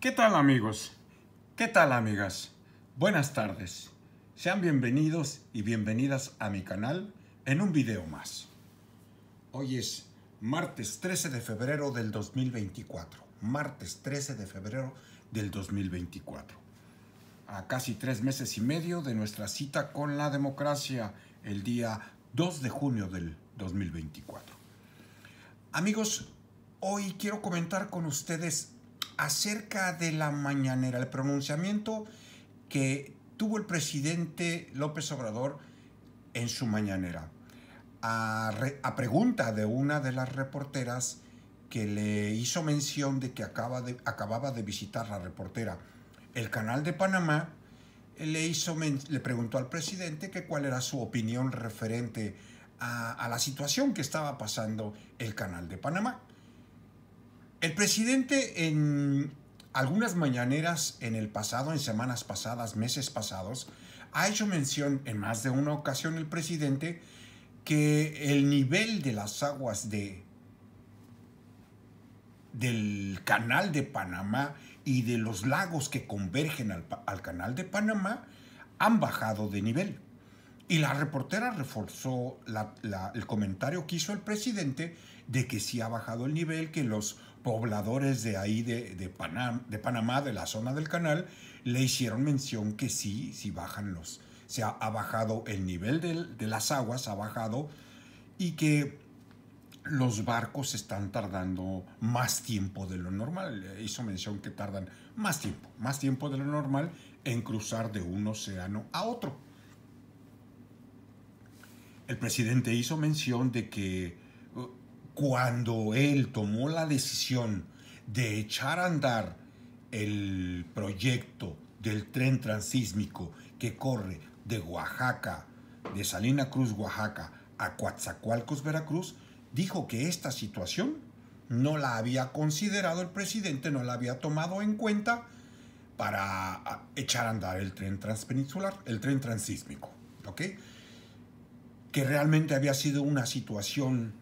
¿Qué tal amigos? ¿Qué tal amigas? Buenas tardes. Sean bienvenidos y bienvenidas a mi canal en un video más. Hoy es martes 13 de febrero del 2024. Martes 13 de febrero del 2024. A casi tres meses y medio de nuestra cita con la democracia el día 2 de junio del 2024. Amigos, hoy quiero comentar con ustedes acerca de la mañanera, el pronunciamiento que tuvo el presidente López Obrador en su mañanera. A, pregunta de una de las reporteras que le hizo mención de que acaba de, acababa de visitar la reportera el canal de Panamá, le, le preguntó al presidente que cuál era su opinión referente a, a la situación que estaba pasando el canal de Panamá. El presidente en algunas mañaneras en el pasado, en semanas pasadas, meses pasados, ha hecho mención en más de una ocasión el presidente que el nivel de las aguas de del canal de Panamá y de los lagos que convergen al, canal de Panamá han bajado de nivel. Y la reportera reforzó el comentario que hizo el presidente de que sí ha bajado el nivel, que los pobladores de ahí, de, de Panamá, de la zona del canal, le hicieron mención que sí, sí bajan los, se ha, bajado el nivel de, de las aguas, ha bajado, y que los barcos están tardando más tiempo de lo normal. Hizo mención que tardan más tiempo, más tiempo de lo normal en cruzar de un océano a otro. El presidente hizo mención de que cuando él tomó la decisión de echar a andar el proyecto del tren transísmico que corre de Oaxaca, de Salina Cruz, Oaxaca, a Coatzacoalcos, Veracruz, dijo que esta situación no la había considerado el presidente, no la había tomado en cuenta para ah, echar a andar el tren transpeninsular, el tren transísmico, ¿ok? Que realmente había sido una situación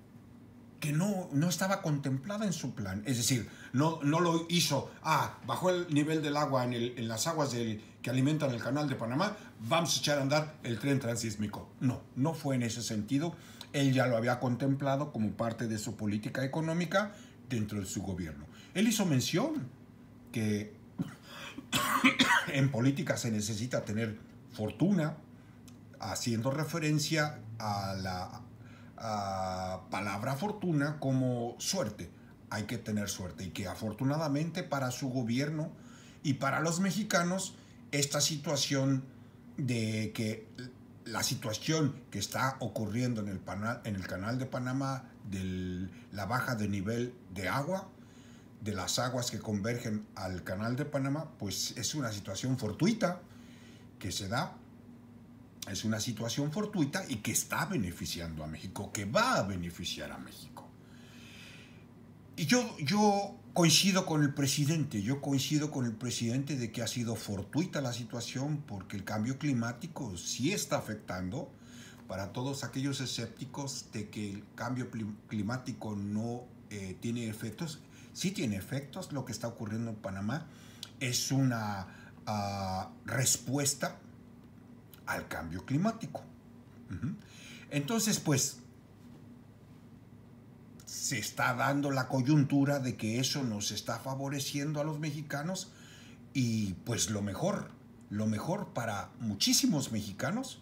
que no, no estaba contemplada en su plan. Es decir, no, no lo hizo, ah, bajó el nivel del agua en, las aguas que alimentan el canal de Panamá, vamos a echar a andar el tren transísmico. No, no fue en ese sentido. Él ya lo había contemplado como parte de su política económica dentro de su gobierno. Él hizo mención que en política se necesita tener fortuna, haciendo referencia a la palabra fortuna como suerte. Hay que tener suerte y que afortunadamente para su gobierno y para los mexicanos esta situación de que la situación que está ocurriendo en el, en el canal de Panamá, de la baja de nivel de agua, de las aguas que convergen al canal de Panamá, pues es una situación fortuita que se da es una situación fortuita y que está beneficiando a México, que va a beneficiar a México. Y yo, yo coincido con el presidente, yo coincido con el presidente de que ha sido fortuita la situación porque el cambio climático sí está afectando para todos aquellos escépticos de que el cambio climático no eh, tiene efectos. Sí tiene efectos, lo que está ocurriendo en Panamá es una ah, respuesta al cambio climático. Entonces, pues, se está dando la coyuntura de que eso nos está favoreciendo a los mexicanos y pues lo mejor, lo mejor para muchísimos mexicanos,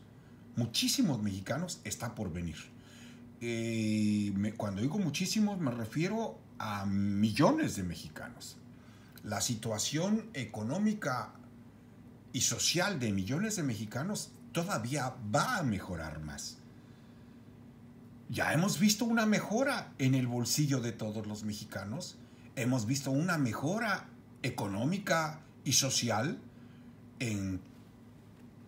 muchísimos mexicanos está por venir. Eh, cuando digo muchísimos me refiero a millones de mexicanos. La situación económica y social de millones de mexicanos todavía va a mejorar más. Ya hemos visto una mejora en el bolsillo de todos los mexicanos, hemos visto una mejora económica y social en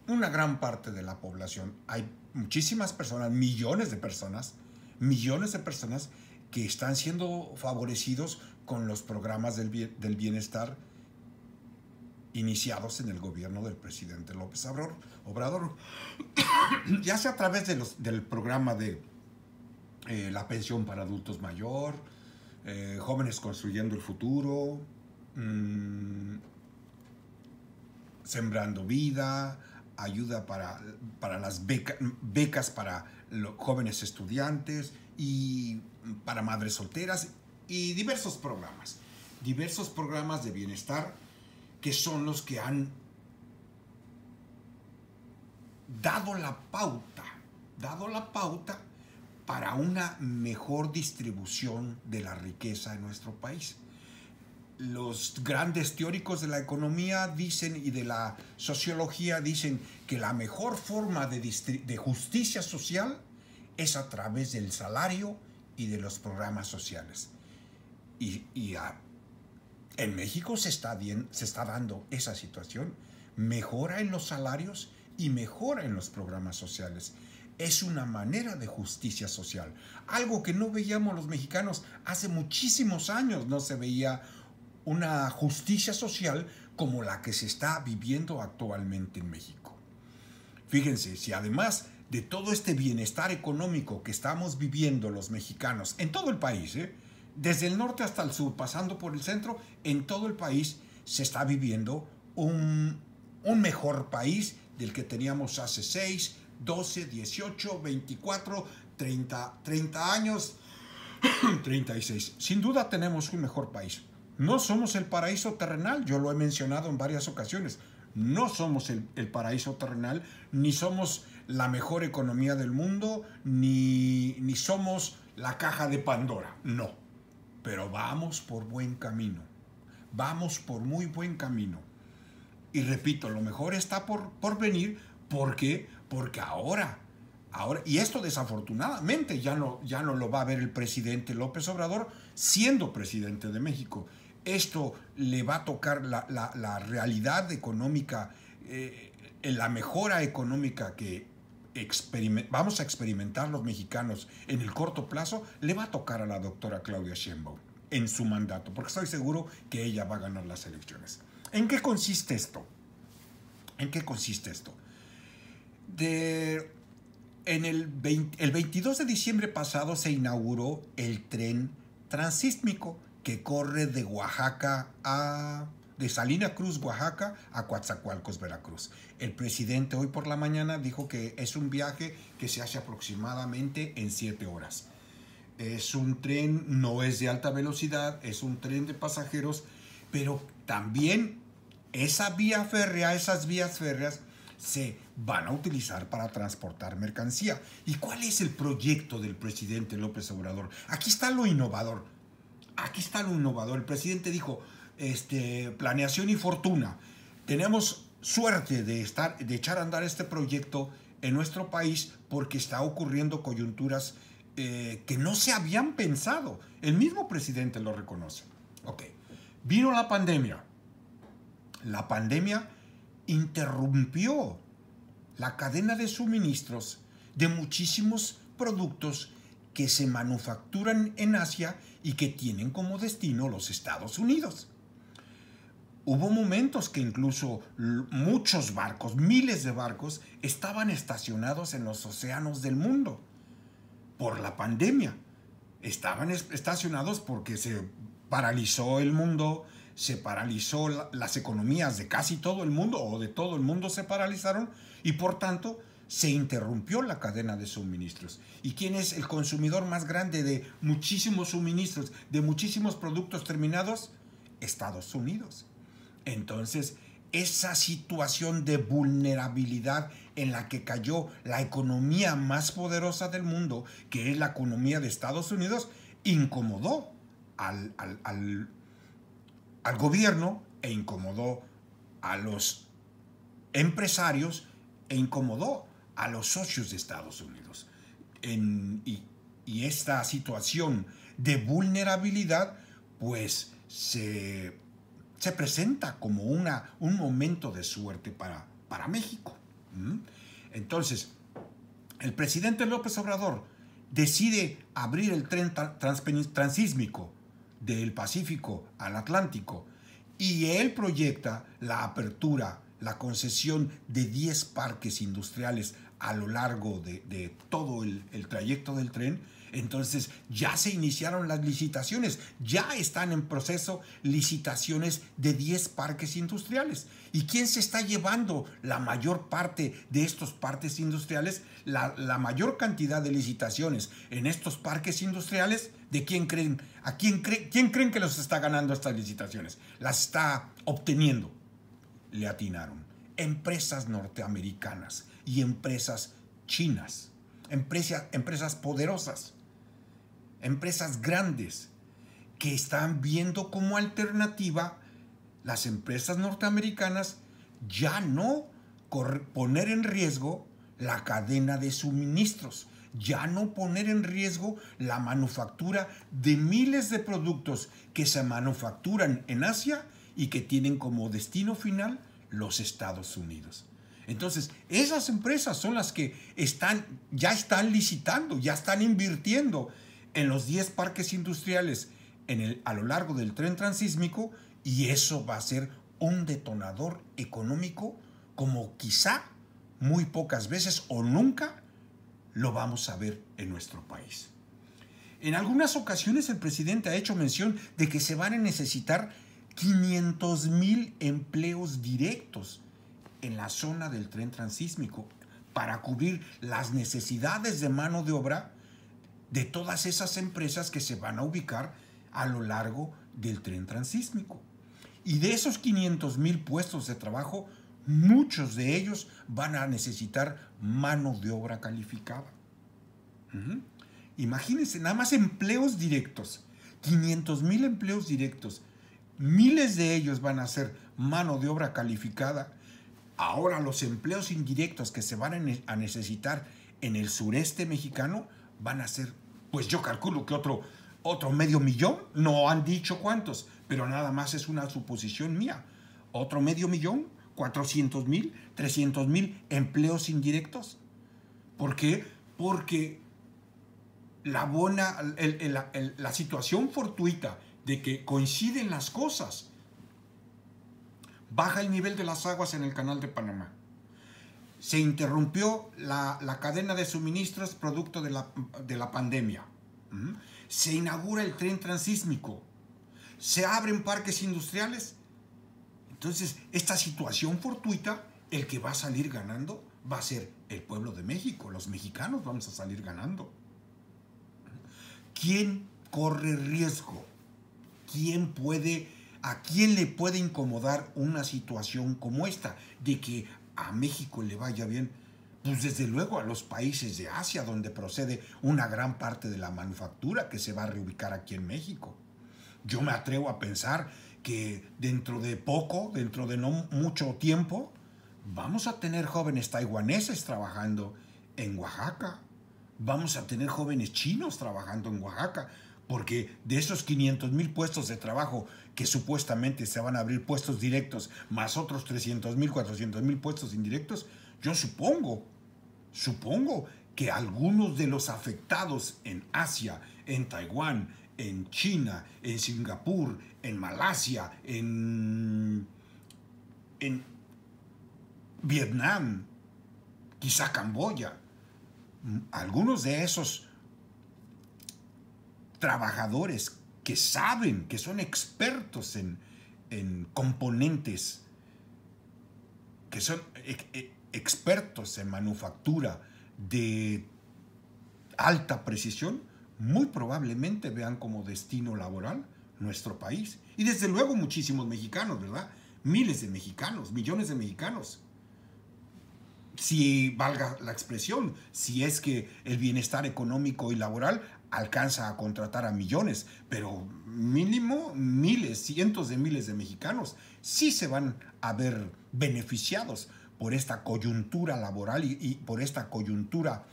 una gran parte de la población. Hay muchísimas personas, millones de personas, millones de personas que están siendo favorecidos con los programas del, bienestar iniciados en el gobierno del presidente López Obrador, ya sea a través de del programa de eh, la pensión para adultos mayor, eh, jóvenes construyendo el futuro, mm, sembrando vida, ayuda para, para las becas para los jóvenes estudiantes y para madres solteras y diversos programas, diversos programas de bienestar que son los que han dado la pauta, dado la pauta para una mejor distribución de la riqueza en nuestro país. Los grandes teóricos de la economía dicen y de la sociología dicen que la mejor forma de, justicia social es a través del salario y de los programas sociales. y a, en México se está, bien, dando esa situación. Mejora en los salarios y mejora en los programas sociales. Es una manera de justicia social, algo que no veíamos los mexicanos hace muchísimos años, no se veía una justicia social como la que se está viviendo actualmente en México. Fíjense, si además de todo este bienestar económico que estamos viviendo los mexicanos en todo el país, ¿eh? desde el norte hasta el sur, pasando por el centro, en todo el país se está viviendo un, mejor país del que teníamos hace 6, 12, 18, 24, 30, 30 años, 36. Sin duda tenemos un mejor país. No somos el paraíso terrenal, yo lo he mencionado en varias ocasiones. No somos el, paraíso terrenal, ni somos la mejor economía del mundo, ni somos la caja de Pandora. No, pero vamos por buen camino. Vamos por muy buen camino. Y repito, lo mejor está por, por venir. ¿Por qué? Porque ahora, ahora, y esto desafortunadamente ya no, ya no lo va a ver el presidente López Obrador siendo presidente de México. Esto le va a tocar la, realidad económica, eh, la mejora económica que vamos a experimentar los mexicanos en el corto plazo, le va a tocar a la doctora Claudia Sheinbaum en su mandato, porque estoy seguro que ella va a ganar las elecciones. ¿En qué consiste esto? ¿En qué consiste esto? De, en el, el 22 de diciembre pasado se inauguró el tren transísmico que corre de Oaxaca a de Salina Cruz, Oaxaca, a Coatzacoalcos, Veracruz. El presidente hoy por la mañana dijo que es un viaje que se hace aproximadamente en siete horas. Es un tren, no es de alta velocidad, es un tren de pasajeros, pero también esa vía férrea, esas vías férreas, se van a utilizar para transportar mercancía. ¿Y cuál es el proyecto del presidente López Obrador? Aquí está lo innovador. Aquí está lo innovador. El presidente dijo, este, planeación y fortuna. Tenemos suerte de, estar, de echar a andar este proyecto en nuestro país porque está ocurriendo coyunturas eh, que no se habían pensado. El mismo presidente lo reconoce. Ok, vino la pandemia. La pandemia interrumpió la cadena de suministros de muchísimos productos que se manufacturan en Asia y que tienen como destino los Estados Unidos. Hubo momentos que incluso muchos barcos, miles de barcos, estaban estacionados en los océanos del mundo por la pandemia. Estaban estacionados porque se paralizó el mundo, se paralizó las economías de casi todo el mundo o de todo el mundo se paralizaron y por tanto se interrumpió la cadena de suministros. ¿Y quién es el consumidor más grande de muchísimos suministros, de muchísimos productos terminados? Estados Unidos. Entonces, esa situación de vulnerabilidad en la que cayó la economía más poderosa del mundo, que es la economía de Estados Unidos, incomodó al, gobierno e incomodó a los empresarios e incomodó a los socios de Estados Unidos. y esta situación de vulnerabilidad, pues se se presenta como una, un momento de suerte para, para México. Entonces, el presidente López Obrador decide abrir el tren transísmico del Pacífico al Atlántico y él proyecta la apertura, la concesión de 10 parques industriales a lo largo de, todo el trayecto del tren entonces ya se iniciaron las licitaciones, ya están en proceso licitaciones de 10 parques industriales. ¿Y quién se está llevando la mayor parte de estos parques industriales? La, mayor cantidad de licitaciones en estos parques industriales, ¿de quién creen? ¿A quién, quién creen que los está ganando estas licitaciones? Las está obteniendo. Le atinaron. Empresas norteamericanas y empresas chinas. empresas poderosas empresas grandes que están viendo como alternativa las empresas norteamericanas ya no poner en riesgo la cadena de suministros, ya no poner en riesgo la manufactura de miles de productos que se manufacturan en Asia y que tienen como destino final los Estados Unidos. Entonces, esas empresas son las que están, ya están licitando, ya están invirtiendo en los 10 parques industriales en el, a lo largo del tren transísmico y eso va a ser un detonador económico como quizá muy pocas veces o nunca lo vamos a ver en nuestro país. En algunas ocasiones el presidente ha hecho mención de que se van a necesitar 500 mil empleos directos en la zona del tren transísmico para cubrir las necesidades de mano de obra de todas esas empresas que se van a ubicar a lo largo del tren transísmico. Y de esos 500 mil puestos de trabajo, muchos de ellos van a necesitar mano de obra calificada. Imagínense, nada más empleos directos, 500 mil empleos directos, miles de ellos van a ser mano de obra calificada. Ahora los empleos indirectos que se van a necesitar en el sureste mexicano van a ser, pues yo calculo que otro, otro medio millón, no han dicho cuántos, pero nada más es una suposición mía. Otro medio millón, 400 mil, 300 mil empleos indirectos. ¿Por qué? Porque la, buena, la situación fortuita de que coinciden las cosas, baja el nivel de las aguas en el canal de Panamá se interrumpió la, cadena de suministros producto de la, pandemia. Se inaugura el tren transísmico. Se abren parques industriales. Entonces, esta situación fortuita, el que va a salir ganando va a ser el pueblo de México. Los mexicanos vamos a salir ganando. ¿Quién corre riesgo? ¿Quién puede, a quién le puede incomodar una situación como esta? De que a México le vaya bien, pues desde luego a los países de Asia, donde procede una gran parte de la manufactura que se va a reubicar aquí en México. Yo me atrevo a pensar que dentro de poco, dentro de no mucho tiempo, vamos a tener jóvenes taiwaneses trabajando en Oaxaca, vamos a tener jóvenes chinos trabajando en Oaxaca, porque de esos 500 mil puestos de trabajo que supuestamente se van a abrir puestos directos, más otros 300 mil, 400 mil puestos indirectos, yo supongo, supongo que algunos de los afectados en Asia, en Taiwán, en China, en Singapur, en Malasia, en, en Vietnam, quizá Camboya, algunos de esos trabajadores que saben, que son expertos en, componentes, que son e, expertos en manufactura de alta precisión, muy probablemente vean como destino laboral nuestro país. Y desde luego muchísimos mexicanos, ¿verdad? Miles de mexicanos, millones de mexicanos si valga la expresión, si es que el bienestar económico y laboral alcanza a contratar a millones, pero mínimo miles, cientos de miles de mexicanos sí se van a ver beneficiados por esta coyuntura laboral y, por esta coyuntura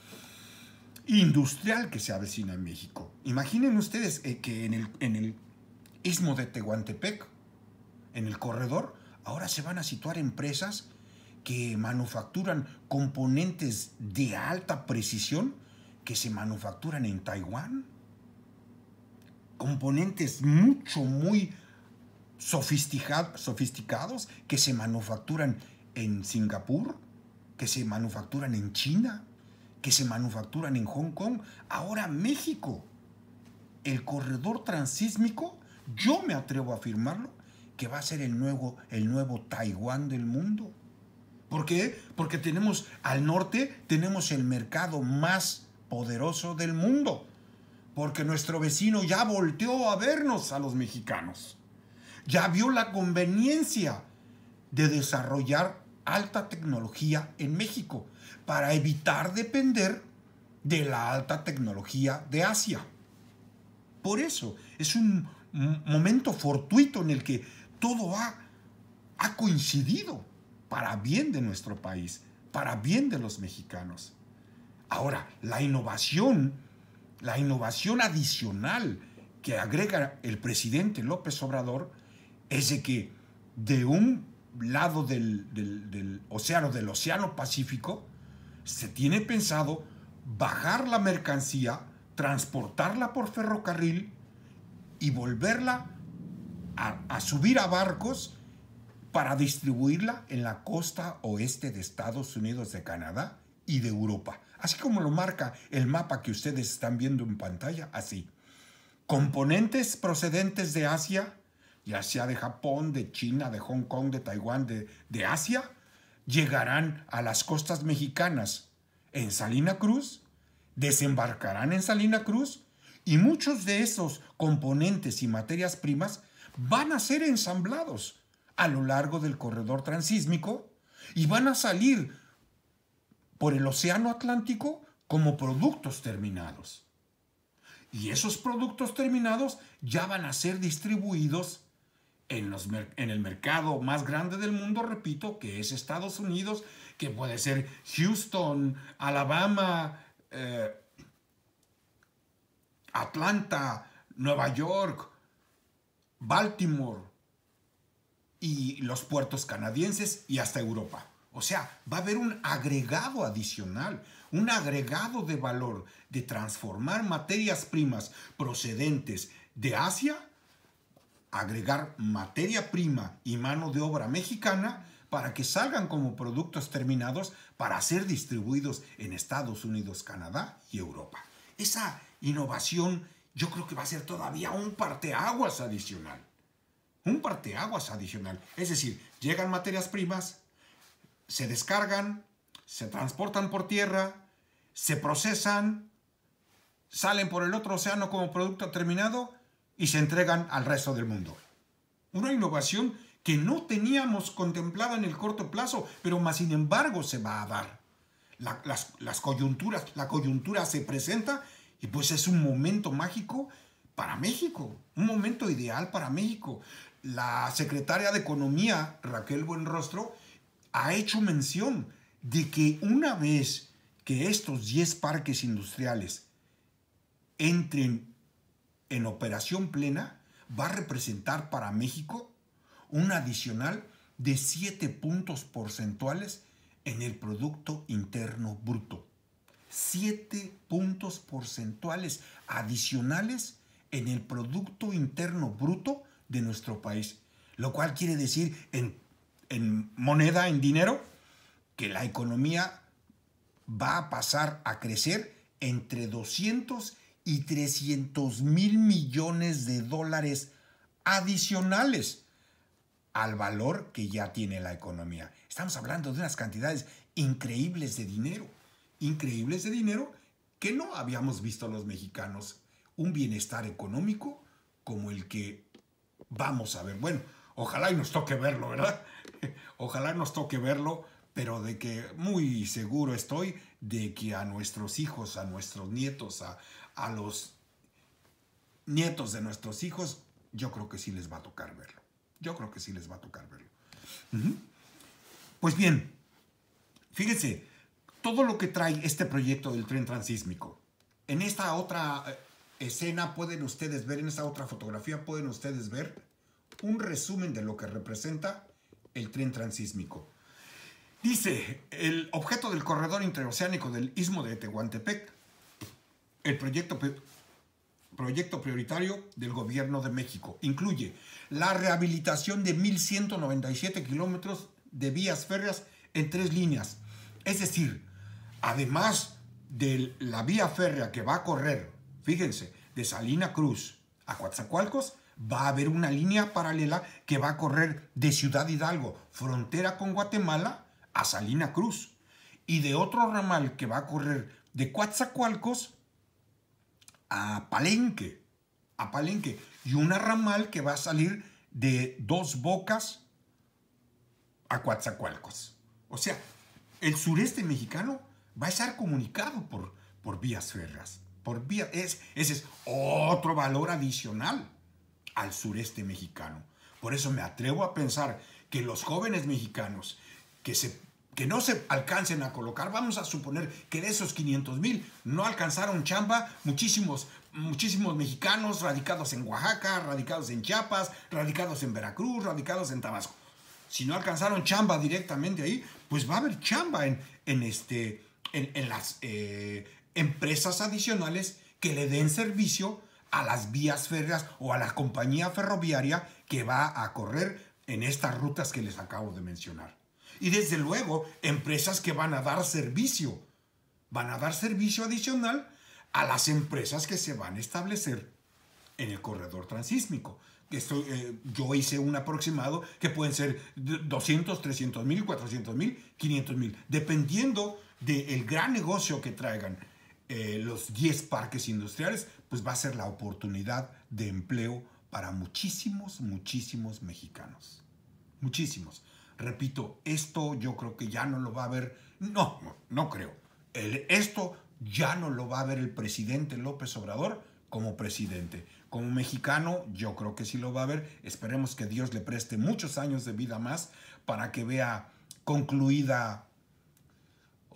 industrial que se avecina en México. Imaginen ustedes eh, que en el, en el istmo de Tehuantepec, en el corredor, ahora se van a situar empresas que manufacturan componentes de alta precisión que se manufacturan en Taiwán. Componentes mucho, muy sofisticados que se manufacturan en Singapur, que se manufacturan en China, que se manufacturan en Hong Kong. Ahora México, el corredor transísmico, yo me atrevo a afirmarlo, que va a ser el nuevo, el nuevo Taiwán del mundo. ¿Por qué? Porque tenemos al norte, tenemos el mercado más poderoso del mundo. Porque nuestro vecino ya volteó a vernos a los mexicanos. Ya vio la conveniencia de desarrollar alta tecnología en México para evitar depender de la alta tecnología de Asia. Por eso es un momento fortuito en el que todo ha, ha coincidido para bien de nuestro país, para bien de los mexicanos. Ahora, la innovación, la innovación adicional que agrega el presidente López Obrador es de que de un lado del, océano, del océano Pacífico, se tiene pensado bajar la mercancía, transportarla por ferrocarril y volverla a subir a barcos para distribuirla en la costa oeste de Estados Unidos, de Canadá y de Europa. Así como lo marca el mapa que ustedes están viendo en pantalla, así. Componentes procedentes de Asia, ya sea de Japón, de China, de Hong Kong, de Taiwán, de, de Asia, llegarán a las costas mexicanas en Salina Cruz, desembarcarán en Salina Cruz y muchos de esos componentes y materias primas van a ser ensamblados a lo largo del corredor transísmico y van a salir por el Océano Atlántico como productos terminados. Y esos productos terminados ya van a ser distribuidos en, los, en, el mercado más grande del mundo, repito, que es Estados Unidos, que puede ser Houston, Alabama, eh, Atlanta, Nueva York, Baltimore, y los puertos canadienses y hasta Europa. O sea, va a haber un agregado adicional, un agregado de valor de transformar materias primas procedentes de Asia, agregar materia prima y mano de obra mexicana para que salgan como productos terminados para ser distribuidos en Estados Unidos, Canadá y Europa. Esa innovación yo creo que va a ser todavía un parteaguas adicional un parteaguas adicional. Es decir, llegan materias primas, se descargan, se transportan por tierra, se procesan, salen por el otro océano como producto terminado y se entregan al resto del mundo. Una innovación que no teníamos contemplada en el corto plazo, pero más sin embargo se va a dar. las coyunturas, la coyuntura se presenta y pues es un momento mágico para México, un momento ideal para México la secretaria de Economía, Raquel Buenrostro, ha hecho mención de que una vez que estos 10 parques industriales entren en operación plena, va a representar para México un adicional de 7 puntos porcentuales en el Producto Interno Bruto. 7 puntos porcentuales adicionales en el Producto Interno Bruto de nuestro país. Lo cual quiere decir, en, moneda, en dinero, que la economía va a pasar a crecer entre 200 y 300 mil millones de dólares adicionales al valor que ya tiene la economía. Estamos hablando de unas cantidades increíbles de dinero, increíbles de dinero que no habíamos visto los mexicanos. Un bienestar económico como el que Vamos a ver. Bueno, ojalá y nos toque verlo, ¿verdad? Ojalá nos toque verlo, pero de que muy seguro estoy de que a nuestros hijos, a nuestros nietos, a, los nietos de nuestros hijos, yo creo que sí les va a tocar verlo. Yo creo que sí les va a tocar verlo. Pues bien, fíjense, todo lo que trae este proyecto del tren transísmico, en esta otra eh, escena pueden ustedes ver, en esta otra fotografía pueden ustedes ver un resumen de lo que representa el tren transísmico. Dice, el objeto del corredor interoceánico del istmo de Tehuantepec, el proyecto, proyecto prioritario del gobierno de México, incluye la rehabilitación de 1.197 kilómetros de vías férreas en tres líneas. Es decir, además de la vía férrea que va a correr, fíjense, de Salina Cruz a Coatzacoalcos, va a haber una línea paralela que va a correr de Ciudad Hidalgo, frontera con Guatemala, a Salina Cruz. Y de otro ramal que va a correr de Coatzacoalcos a Palenque, a Palenque. Y una ramal que va a salir de Dos Bocas a Coatzacoalcos. O sea, el sureste mexicano va a estar comunicado por, por vías férreas. Por es, ese es otro valor adicional al sureste mexicano. Por eso me atrevo a pensar que los jóvenes mexicanos que, se, que no se alcancen a colocar, vamos a suponer que de esos 500 mil no alcanzaron chamba, muchísimos, muchísimos mexicanos radicados en Oaxaca, radicados en Chiapas, radicados en Veracruz, radicados en Tabasco. Si no alcanzaron chamba directamente ahí, pues va a haber chamba en, en este, en, las eh, empresas adicionales que le den servicio a las vías férreas o a la compañía ferroviaria que va a correr en estas rutas que les acabo de mencionar. Y desde luego, empresas que van a dar servicio, van a dar servicio adicional a las empresas que se van a establecer en el corredor transísmico. Eh, yo hice un aproximado que pueden ser 200, 300 mil, 400 mil, 500 mil, dependiendo del gran negocio que traigan eh, los 10 parques industriales, pues va a ser la oportunidad de empleo para muchísimos, muchísimos mexicanos. Muchísimos. Repito, esto yo creo que ya no lo va a ver, no, no, creo. esto ya no lo va a ver el presidente López Obrador como presidente. Como mexicano, yo creo que sí lo va a ver. Esperemos que Dios le preste muchos años de vida más para que vea concluida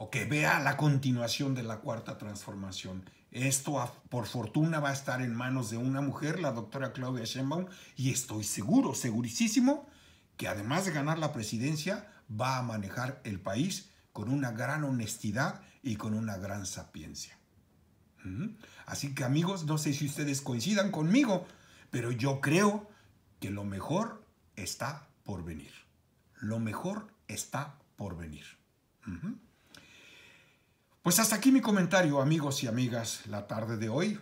o que vea la continuación de la cuarta transformación. Esto, por fortuna, va a estar en manos de una mujer, la doctora Claudia Sheinbaum, y estoy seguro, segurísimo, que además de ganar la presidencia, va a manejar el país con una gran honestidad y con una gran sapiencia. Así que amigos, no sé si ustedes coincidan conmigo, pero yo creo que lo mejor está por venir. Lo mejor está por venir. Pues hasta aquí mi comentario, amigos y amigas, la tarde de hoy.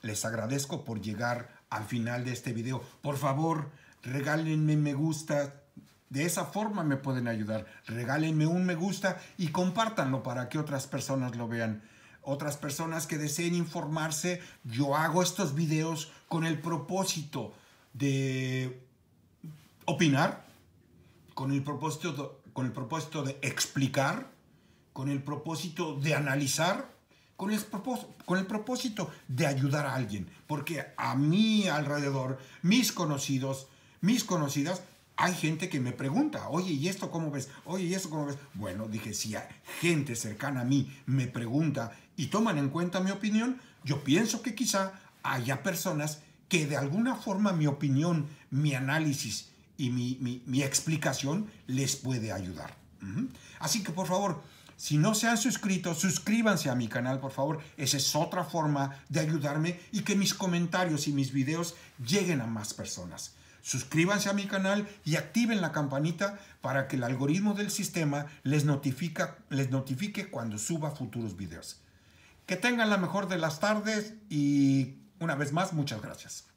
Les agradezco por llegar al final de este video. Por favor, regálenme me gusta. De esa forma me pueden ayudar. Regálenme un me gusta y compártanlo para que otras personas lo vean. Otras personas que deseen informarse, yo hago estos videos con el propósito de opinar, con el propósito con el propósito de explicar con el propósito de analizar, con el, con el propósito de ayudar a alguien, porque a mí alrededor, mis conocidos, mis conocidas, hay gente que me pregunta, oye, ¿y esto cómo ves? Oye, ¿y esto cómo ves? Bueno, dije, si hay gente cercana a mí me pregunta y toman en cuenta mi opinión, yo pienso que quizá haya personas que de alguna forma mi opinión, mi análisis y mi explicación les puede ayudar. Así que por favor, si no se han suscrito, suscríbanse a mi canal, por favor. Esa es otra forma de ayudarme y que mis comentarios y mis videos lleguen a más personas. Suscríbanse a mi canal y activen la campanita para que el algoritmo del sistema les, les notifique cuando suba futuros videos. Que tengan la mejor de las tardes y una vez más, muchas gracias.